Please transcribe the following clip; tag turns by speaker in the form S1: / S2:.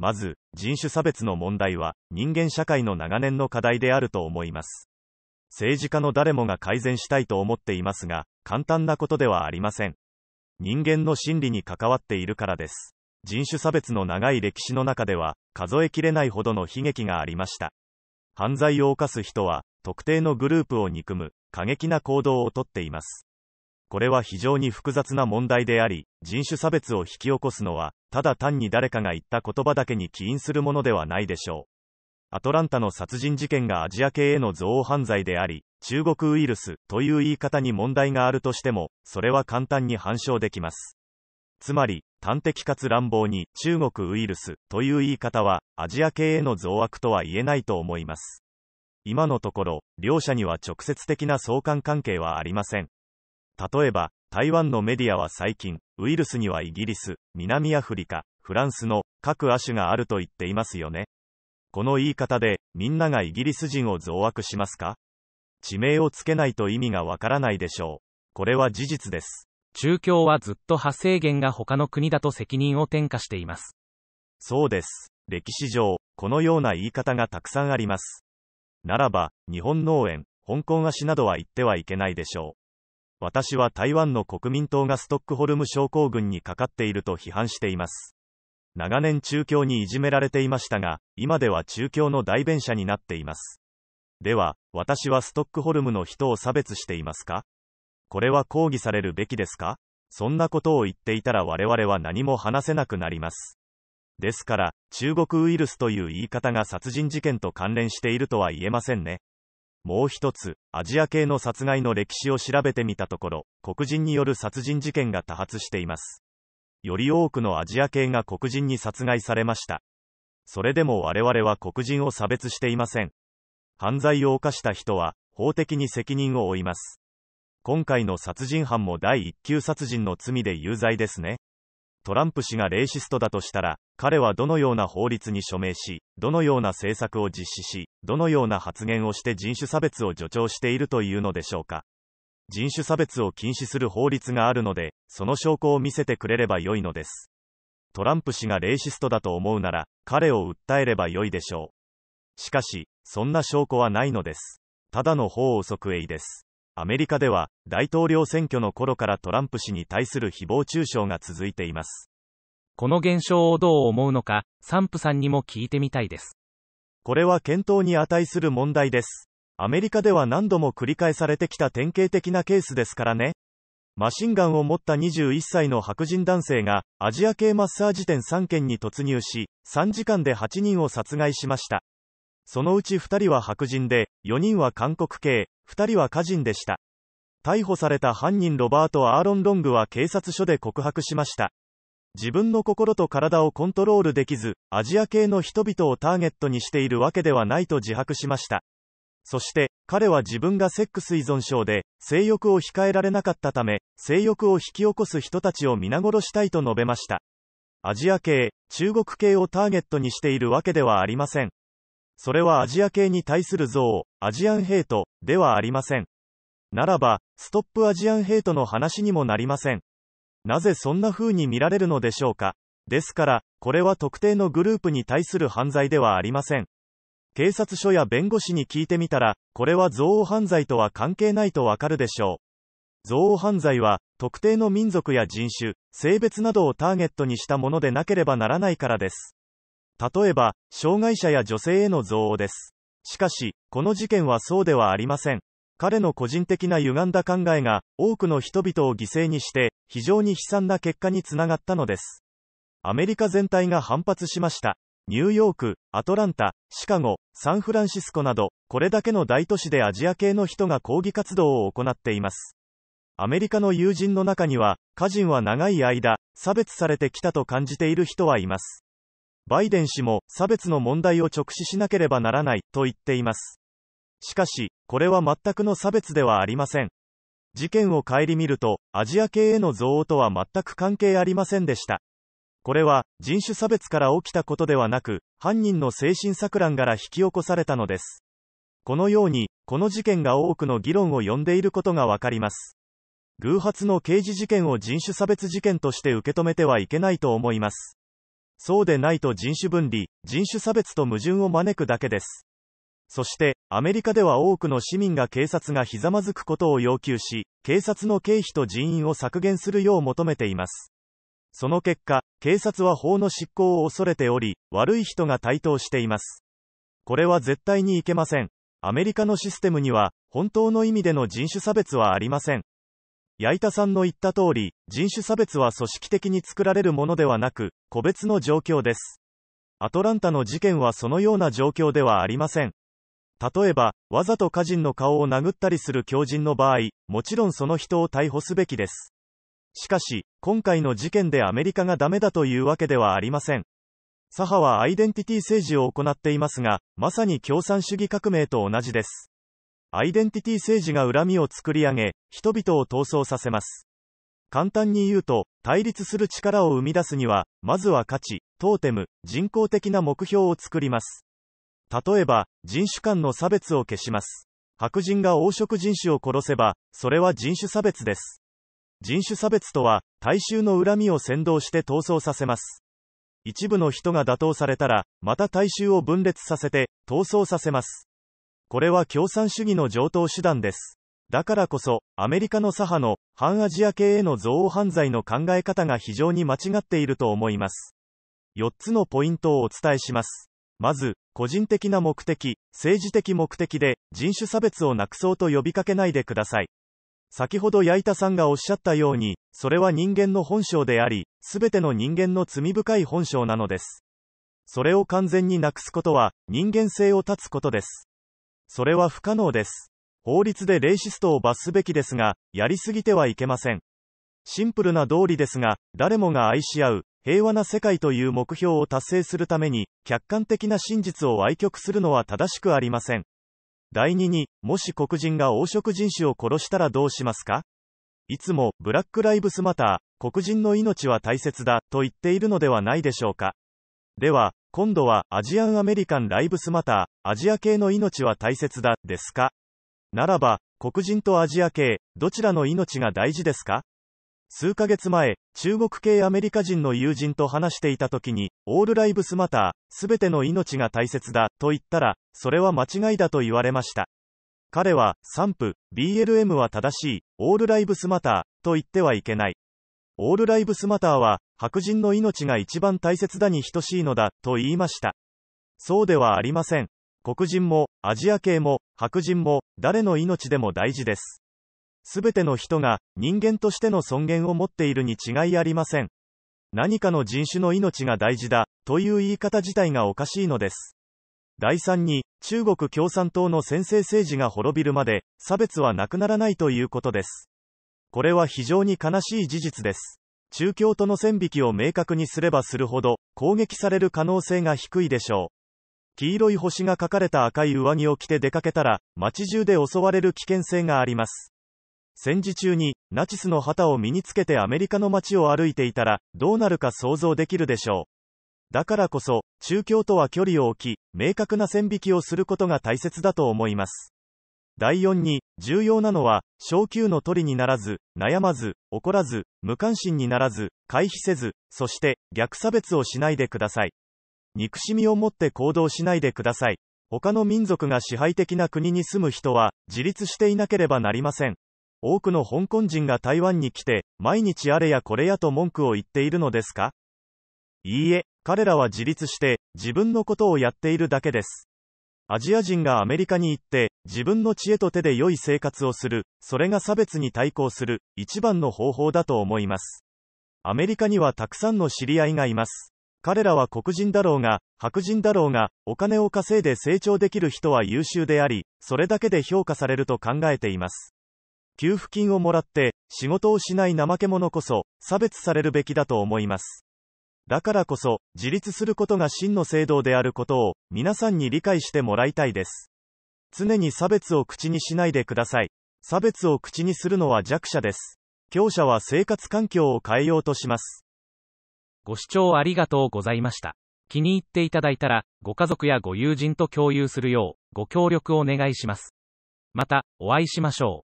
S1: まず、人種差別の問題は、人間社会の長年の課題であると思います。政治家の誰もが改善したいと思っていますが、簡単なことではありません。人間の心理に関わっているからです。人種差別の長い歴史の中では、数えきれないほどの悲劇がありました。犯罪を犯す人は、特定のグループを憎む、過激な行動をとっています。これは非常に複雑な問題であり、人種差別を引き起こすのは、ただ単に誰かが言った言葉だけに起因するものではないでしょう。アトランタの殺人事件がアジア系への憎悪犯罪であり、中国ウイルスという言い方に問題があるとしても、それは簡単に反証できます。つまり、端的かつ乱暴に中国ウイルスという言い方は、アジア系への増悪とは言えないと思います。今のところ、両者には直接的な相関関係はありません。例えば、台湾のメディアは最近、ウイルスにはイギリス、南アフリカ、フランスの各亜種があると言っていますよね。この言い方で、みんながイギリス人を増悪しますか地名をつけないと意味がわからないでしょう。これは事実です。中共はずっと派生源が他の国だと責任を転嫁しています。そうです。歴史上、このような言い方がたくさんあります。ならば、日本農園、香港足などは言ってはいけないでしょう。私は台湾の国民党がストックホルム症候群にかかっていると批判しています。長年中共にいじめられていましたが、今では中共の代弁者になっています。では、私はストックホルムの人を差別していますかこれは抗議されるべきですかそんなことを言っていたら我々は何も話せなくなります。ですから、中国ウイルスという言い方が殺人事件と関連しているとは言えませんね。もう一つ、アジア系の殺害の歴史を調べてみたところ、黒人による殺人事件が多発しています。より多くのアジア系が黒人に殺害されました。それでも我々は黒人を差別していません。犯罪を犯した人は、法的に責任を負います。今回の殺人犯も第一級殺人の罪で有罪ですね。トランプ氏がレイシストだとしたら、彼はどのような法律に署名し、どのような政策を実施し、どのような発言をして人種差別を助長しているというのでしょうか。人種差別を禁止する法律があるので、その証拠を見せてくれれば良いのです。トランプ氏がレイシストだと思うなら、彼を訴えれば良いでしょう。しかし、そんな証拠はないのです。ただの法をえいです。アメリカでは、大統領選挙の頃からトランプ氏に対する誹謗中傷が続いています。この現象をどう思うのか、サンプさんにも聞いてみたいです。これは検討に値する問題です。アメリカでは何度も繰り返されてきた典型的なケースですからね。マシンガンを持った21歳の白人男性が、アジア系マッサージ店3件に突入し、3時間で8人を殺害しました。そのうち2人は白人で、4人は韓国系、2人は家人でした。逮捕された犯人ロバート・アーロン・ロングは警察署で告白しました。自分の心と体をコントロールできず、アジア系の人々をターゲットにしているわけではないと自白しました。そして、彼は自分がセックス依存症で、性欲を控えられなかったため、性欲を引き起こす人たちを皆殺したいと述べました。アジア系、中国系をターゲットにしているわけではありません。それはアジア系に対する憎悪、アジアンヘイト、ではありません。ならば、ストップアジアンヘイトの話にもなりません。なぜそんな風に見られるのでしょうか。ですから、これは特定のグループに対する犯罪ではありません。警察署や弁護士に聞いてみたら、これは憎悪犯罪とは関係ないとわかるでしょう。憎悪犯罪は、特定の民族や人種、性別などをターゲットにしたものでなければならないからです。例えば、障害者や女性への憎悪です。しかし、この事件はそうではありません。彼の個人的な歪んだ考えが、多くの人々を犠牲にして、非常に悲惨な結果につながったのです。アメリカ全体が反発しました。ニューヨーク、アトランタ、シカゴ、サンフランシスコなど、これだけの大都市でアジア系の人が抗議活動を行っています。アメリカの友人の中には、家人は長い間、差別されてきたと感じている人はいます。バイデン氏も、差別の問題を直視しなければならない、と言っています。しかし、これは全くの差別ではありません。事件を顧みると、アジア系への憎悪とは全く関係ありませんでした。これは、人種差別から起きたことではなく、犯人の精神錯乱から引き起こされたのです。このように、この事件が多くの議論を呼んでいることがわかります。偶発の刑事事件を人種差別事件として受け止めてはいけないと思います。そうでないと人種分離、人種差別と矛盾を招くだけです。そして、アメリカでは多くの市民が警察がひざまずくことを要求し、警察の経費と人員を削減するよう求めています。その結果、警察は法の執行を恐れており、悪い人が台頭しています。これは絶対にいけません。アメリカのシステムには、本当の意味での人種差別はありません。矢板さんの言った通り、人種差別は組織的に作られるものではなく、個別の状況です。アトランタの事件はそのような状況ではありません。例えば、わざと家人の顔を殴ったりする狂人の場合、もちろんその人を逮捕すべきです。しかし、今回の事件でアメリカがダメだというわけではありません。左派はアイデンティティ政治を行っていますが、まさに共産主義革命と同じです。アイデンティティ政治が恨みを作り上げ、人々を闘争させます。簡単に言うと、対立する力を生み出すには、まずは価値、トーテム、人工的な目標を作ります。例えば、人種間の差別を消します。白人が黄色人種を殺せば、それは人種差別です。人種差別とは、大衆の恨みを扇動して逃走させます。一部の人が打倒されたら、また大衆を分裂させて、逃走させます。これは共産主義の上等手段です。だからこそ、アメリカの左派の、反アジア系への憎悪犯罪の考え方が非常に間違っていると思います。4つのポイントをお伝えします。まず、個人的な目的、政治的目的で人種差別をなくそうと呼びかけないでください。先ほど矢板さんがおっしゃったように、それは人間の本性であり、すべての人間の罪深い本性なのです。それを完全になくすことは、人間性を断つことです。それは不可能です。法律でレイシストを罰すべきですが、やりすぎてはいけません。シンプルな道理ですが、誰もが愛し合う、平和な世界という目標を達成するために、客観的な真実を愛曲するのは正しくありません。第2に、もし黒人が黄色人種を殺したらどうしますかいつも、ブラック・ライブスマター、黒人の命は大切だ、と言っているのではないでしょうか。では、今度は、アジアン・アメリカン・ライブスマター、アジア系の命は大切だ、ですかならば、黒人とアジア系、どちらの命が大事ですか数ヶ月前、中国系アメリカ人の友人と話していた時に、オールライブスマター、すべての命が大切だ、と言ったら、それは間違いだと言われました。彼は、散布、BLM は正しい、オールライブスマター、と言ってはいけない。オールライブスマターは、白人の命が一番大切だに等しいのだ、と言いました。そうではありません。黒人も、アジア系も、白人も、誰の命でも大事です。すべての人が人間としての尊厳を持っているに違いありません。何かの人種の命が大事だ、という言い方自体がおかしいのです。第3に、中国共産党の専制政治が滅びるまで、差別はなくならないということです。これは非常に悲しい事実です。中共との線引きを明確にすればするほど、攻撃される可能性が低いでしょう。黄色い星が書かれた赤い上着を着て出かけたら、街中で襲われる危険性があります。戦時中にナチスの旗を身につけてアメリカの街を歩いていたらどうなるか想像できるでしょう。だからこそ、中共とは距離を置き、明確な線引きをすることが大切だと思います。第4に、重要なのは、昇級の取りにならず、悩まず、怒らず、無関心にならず、回避せず、そして、逆差別をしないでください。憎しみを持って行動しないでください。他の民族が支配的な国に住む人は、自立していなければなりません。多くの香港人が台湾に来て、毎日あれやこれやと文句を言っているのですかいいえ、彼らは自立して、自分のことをやっているだけです。アジア人がアメリカに行って、自分の知恵と手で良い生活をする、それが差別に対抗する、一番の方法だと思います。アメリカにはたくさんの知り合いがいます。彼らは黒人だろうが、白人だろうが、お金を稼いで成長できる人は優秀であり、それだけで評価されると考えています。給付金をもらって、仕事をしない怠け者こそ、差別されるべきだと思います。だからこそ、自立することが真の制度であることを、皆さんに理解してもらいたいです。常に差別を口にしないでください。差別を口にするのは弱者です。強者は生活環境を変えようとします。ご視聴ありがとうございました。気に入っていただいたら、ご家族やご友人と共有するよう、ご協力をお願いします。また、お会いしましょう。